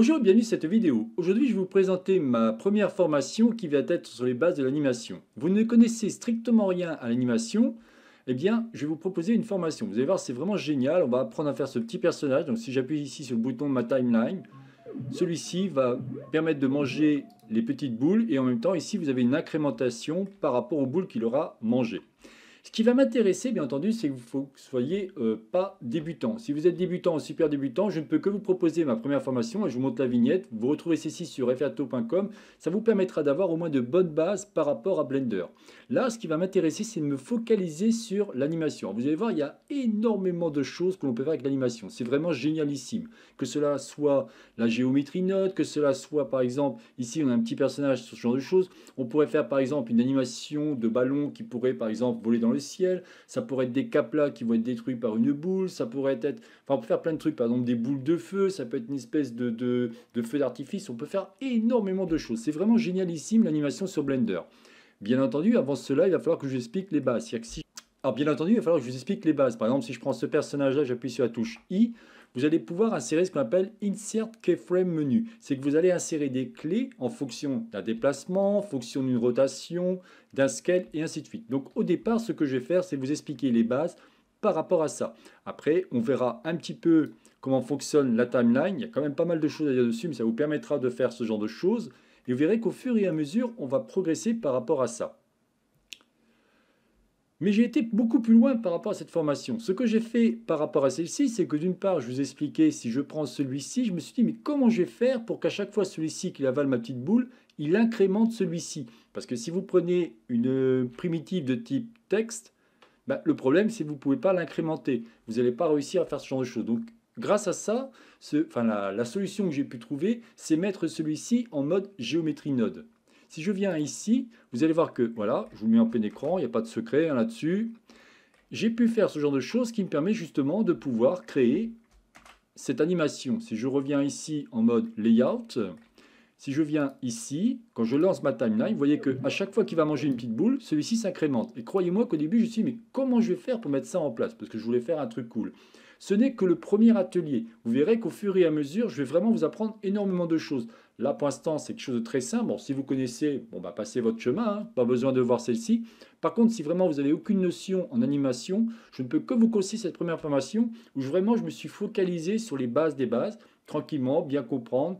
Bonjour, bienvenue sur cette vidéo. Aujourd'hui, je vais vous présenter ma première formation qui va être sur les bases de l'animation. Vous ne connaissez strictement rien à l'animation, eh bien, je vais vous proposer une formation. Vous allez voir, c'est vraiment génial. On va apprendre à faire ce petit personnage. Donc, si j'appuie ici sur le bouton de ma timeline, celui-ci va permettre de manger les petites boules et en même temps, ici, vous avez une incrémentation par rapport aux boules qu'il aura mangées. Ce qui va m'intéresser, bien entendu, c'est que vous ne soyez euh, pas débutant. Si vous êtes débutant ou super débutant, je ne peux que vous proposer ma première formation et je vous montre la vignette. Vous retrouvez ceci sur frto.com. Ça vous permettra d'avoir au moins de bonnes bases par rapport à Blender. Là, ce qui va m'intéresser, c'est de me focaliser sur l'animation. Vous allez voir, il y a énormément de choses que l'on peut faire avec l'animation. C'est vraiment génialissime. Que cela soit la géométrie note, que cela soit par exemple, ici on a un petit personnage, sur ce genre de choses. On pourrait faire par exemple une animation de ballon qui pourrait par exemple voler dans le ciel, ça pourrait être des caplas qui vont être détruits par une boule, ça pourrait être... Enfin, on peut faire plein de trucs, par exemple des boules de feu, ça peut être une espèce de, de, feu d'artifice, on peut faire énormément de choses. C'est vraiment génialissime l'animation sur Blender. Bien entendu, avant cela, il va falloir que j'explique les bases. si alors bien entendu, il va falloir que je vous explique les bases. Par exemple, si je prends ce personnage-là, j'appuie sur la touche I, vous allez pouvoir insérer ce qu'on appelle Insert Keyframe Menu. C'est que vous allez insérer des clés en fonction d'un déplacement, en fonction d'une rotation, d'un scale, et ainsi de suite. Donc au départ, ce que je vais faire, c'est vous expliquer les bases par rapport à ça. Après, on verra un petit peu comment fonctionne la timeline. Il y a quand même pas mal de choses à dire dessus, mais ça vous permettra de faire ce genre de choses. Et vous verrez qu'au fur et à mesure, on va progresser par rapport à ça. Mais j'ai été beaucoup plus loin par rapport à cette formation. Ce que j'ai fait par rapport à celle-ci, c'est que d'une part, je vous expliquais, si je prends celui-ci, je me suis dit, mais comment je vais faire pour qu'à chaque fois celui-ci qui avale ma petite boule, il incrémente celui-ci Parce que si vous prenez une euh, primitive de type texte, bah, le problème, c'est que vous ne pouvez pas l'incrémenter. Vous n'allez pas réussir à faire ce genre de choses. Donc, grâce à ça, enfin, la solution que j'ai pu trouver, c'est mettre celui-ci en mode géométrie node. Si je viens ici, vous allez voir que, voilà, je vous mets en plein écran, il n'y a pas de secret hein, là-dessus. J'ai pu faire ce genre de choses qui me permet justement de pouvoir créer cette animation. Si je reviens ici en mode layout, si je viens ici, quand je lance ma timeline, vous voyez que à chaque fois qu'il va manger une petite boule, celui-ci s'incrémente. Et croyez-moi qu'au début, je me suis dit, mais comment je vais faire pour mettre ça en place Parce que je voulais faire un truc cool. Ce n'est que le premier atelier. Vous verrez qu'au fur et à mesure, je vais vraiment vous apprendre énormément de choses. Là, pour l'instant, c'est quelque chose de très simple. si vous connaissez, bon, bah, passez votre chemin, hein. pas besoin de voir celle-ci. Par contre, si vraiment vous n'avez aucune notion en animation, je ne peux que vous conseiller cette première formation où vraiment je me suis focalisé sur les bases des bases, tranquillement, bien comprendre,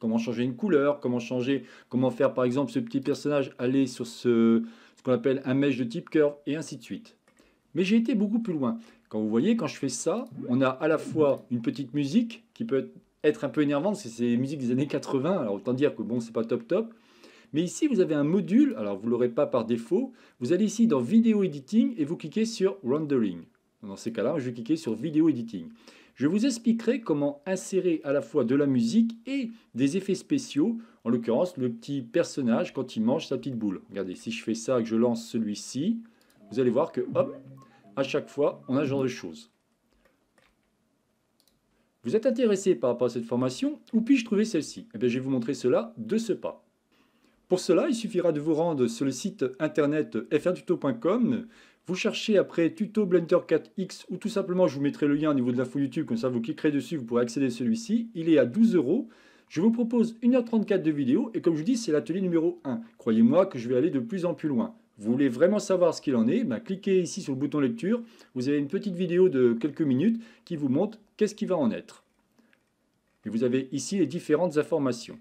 comment changer une couleur, comment changer, comment faire par exemple ce petit personnage aller sur ce, qu'on appelle un mèche de type curve et ainsi de suite. Mais j'ai été beaucoup plus loin. Quand vous voyez, quand je fais ça, on a à la fois une petite musique qui peut être un peu énervante, c'est ces musiques des années 80, alors autant dire que bon, c'est pas top top. Mais ici, vous avez un module, alors vous ne l'aurez pas par défaut. Vous allez ici dans Vidéo Editing et vous cliquez sur Rendering. Dans ces cas-là, je vais cliquer sur Vidéo Editing. Je vous expliquerai comment insérer à la fois de la musique et des effets spéciaux. En l'occurrence, le petit personnage quand il mange sa petite boule. Regardez, si je fais ça et que je lance celui-ci, vous allez voir que hop, à chaque fois, on a ce genre de choses. Vous êtes intéressé par rapport à cette formation Où puis-je trouver celle-ci eh bien, Je vais vous montrer cela de ce pas. Pour cela, il suffira de vous rendre sur le site internet frtuto.com. Vous cherchez après Tuto Blender 4X ou tout simplement, je vous mettrai le lien au niveau de la l'info YouTube, comme ça vous cliquerez dessus, vous pourrez accéder à celui-ci. Il est à 12 euros. Je vous propose 1h34 de vidéo et comme je vous dis, c'est l'atelier numéro 1. Croyez-moi que je vais aller de plus en plus loin. Vous voulez vraiment savoir ce qu'il en est bah, Cliquez ici sur le bouton lecture. Vous avez une petite vidéo de quelques minutes qui vous montre qu'est-ce qui va en être. Et vous avez ici les différentes informations.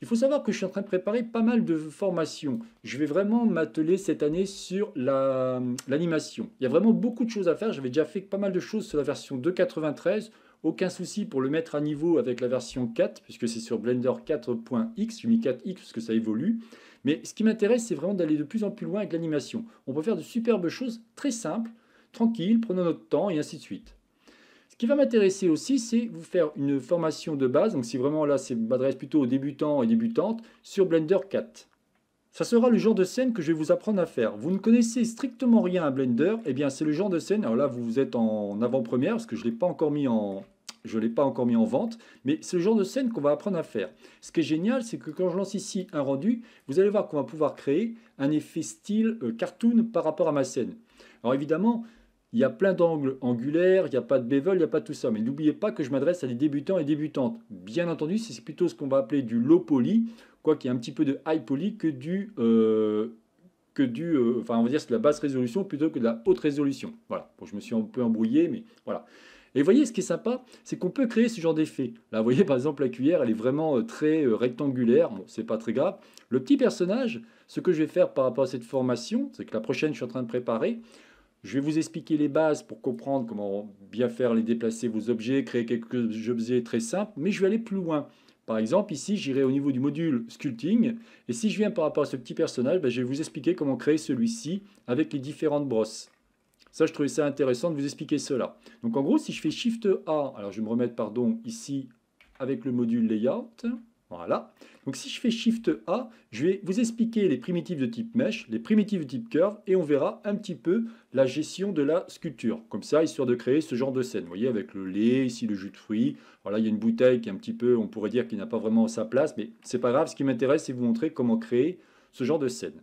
Il faut savoir que je suis en train de préparer pas mal de formations. Je vais vraiment m'atteler cette année sur l'animation. Il y a vraiment beaucoup de choses à faire. J'avais déjà fait pas mal de choses sur la version 2.93. Aucun souci pour le mettre à niveau avec la version 4, puisque c'est sur Blender 4.x. J'ai mis 4x parce que ça évolue. Mais ce qui m'intéresse, c'est vraiment d'aller de plus en plus loin avec l'animation. On peut faire de superbes choses très simples, tranquilles, prenant notre temps et ainsi de suite. Ce qui va m'intéresser aussi, c'est vous faire une formation de base. Donc, si vraiment là, c'est m'adresse plutôt aux débutants et débutantes sur Blender 4. Ça sera le genre de scène que je vais vous apprendre à faire. Vous ne connaissez strictement rien à Blender, et eh bien c'est le genre de scène, alors là vous êtes en avant-première, parce que je ne l'ai pas encore mis en, je ne l'ai pas encore mis en vente, mais c'est le genre de scène qu'on va apprendre à faire. Ce qui est génial, c'est que quand je lance ici un rendu, vous allez voir qu'on va pouvoir créer un effet style euh, cartoon par rapport à ma scène. Alors évidemment, il y a plein d'angles angulaires, il n'y a pas de bevel, il n'y a pas tout ça. Mais n'oubliez pas que je m'adresse à des débutants et débutantes. Bien entendu, c'est plutôt ce qu'on va appeler du low poly, quoi y ait un petit peu de high poly que du... Euh, que du, euh, enfin on va dire c'est de la basse résolution plutôt que de la haute résolution. Voilà, bon, je me suis un peu embrouillé, mais voilà. Et vous voyez, ce qui est sympa, c'est qu'on peut créer ce genre d'effet. Là, vous voyez, par exemple, la cuillère, elle est vraiment euh, très euh, rectangulaire. Bon, c'est pas très grave. Le petit personnage, ce que je vais faire par rapport à cette formation, c'est que la prochaine, je suis en train de préparer. Je vais vous expliquer les bases pour comprendre comment bien faire les déplacer vos objets, créer quelques objets très simples, mais je vais aller plus loin. Par exemple, ici, j'irai au niveau du module sculpting. Et si je viens par rapport à ce petit personnage, ben, je vais vous expliquer comment créer celui-ci avec les différentes brosses. Ça, je trouvais ça intéressant de vous expliquer cela. Donc en gros, si je fais Shift A, alors je vais me remettre, pardon, ici avec le module Layout. Voilà. Donc si je fais Shift A, je vais vous expliquer les primitives de type Mesh, les primitives de type Curve, et on verra un petit peu la gestion de la sculpture. Comme ça, histoire de créer ce genre de scène. Vous voyez, avec le lait, ici le jus de fruits. Voilà, il y a une bouteille qui est un petit peu, on pourrait dire, qui n'a pas vraiment sa place, mais c'est pas grave. Ce qui m'intéresse, c'est vous montrer comment créer ce genre de scène.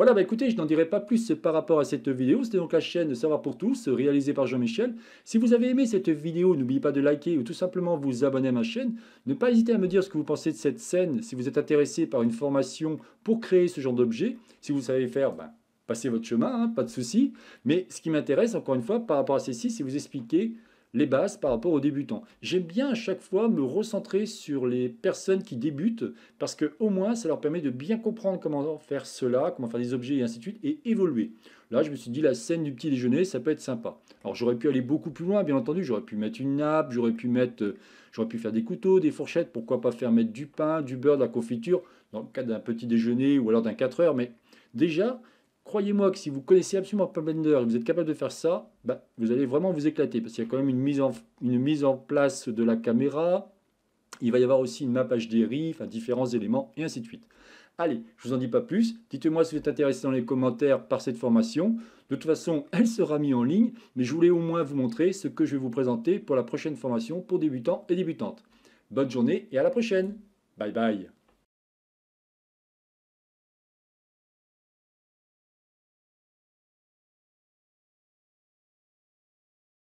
Voilà, bah, écoutez, je n'en dirai pas plus par rapport à cette vidéo. C'était donc la chaîne Savoir pour tous, réalisée par Jean-Michel. Si vous avez aimé cette vidéo, n'oubliez pas de liker ou tout simplement vous abonner à ma chaîne. Ne pas hésiter à me dire ce que vous pensez de cette scène, si vous êtes intéressé par une formation pour créer ce genre d'objet. Si vous savez faire, bah, passez votre chemin, hein, pas de souci. Mais ce qui m'intéresse, encore une fois, par rapport à ceci, c'est vous expliquer les bases par rapport aux débutants. J'aime bien à chaque fois me recentrer sur les personnes qui débutent parce que au moins ça leur permet de bien comprendre comment faire cela, comment faire des objets et ainsi de suite et évoluer. Là, je me suis dit la scène du petit déjeuner, ça peut être sympa. Alors j'aurais pu aller beaucoup plus loin, bien entendu. J'aurais pu mettre une nappe, j'aurais pu mettre, euh, j'aurais pu faire des couteaux, des fourchettes. Pourquoi pas faire mettre du pain, du beurre, de la confiture dans le cadre d'un petit déjeuner ou alors d'un 4 heures. Mais déjà, Croyez-moi que si vous connaissez absolument pas Blender et vous êtes capable de faire ça, bah, vous allez vraiment vous éclater parce qu'il y a quand même une mise, en, place de la caméra. Il va y avoir aussi une map HDRI, différents éléments et ainsi de suite. Allez, je vous en dis pas plus. Dites-moi si vous êtes intéressé dans les commentaires par cette formation. De toute façon, elle sera mise en ligne, mais je voulais au moins vous montrer ce que je vais vous présenter pour la prochaine formation pour débutants et débutantes. Bonne journée et à la prochaine. Bye bye.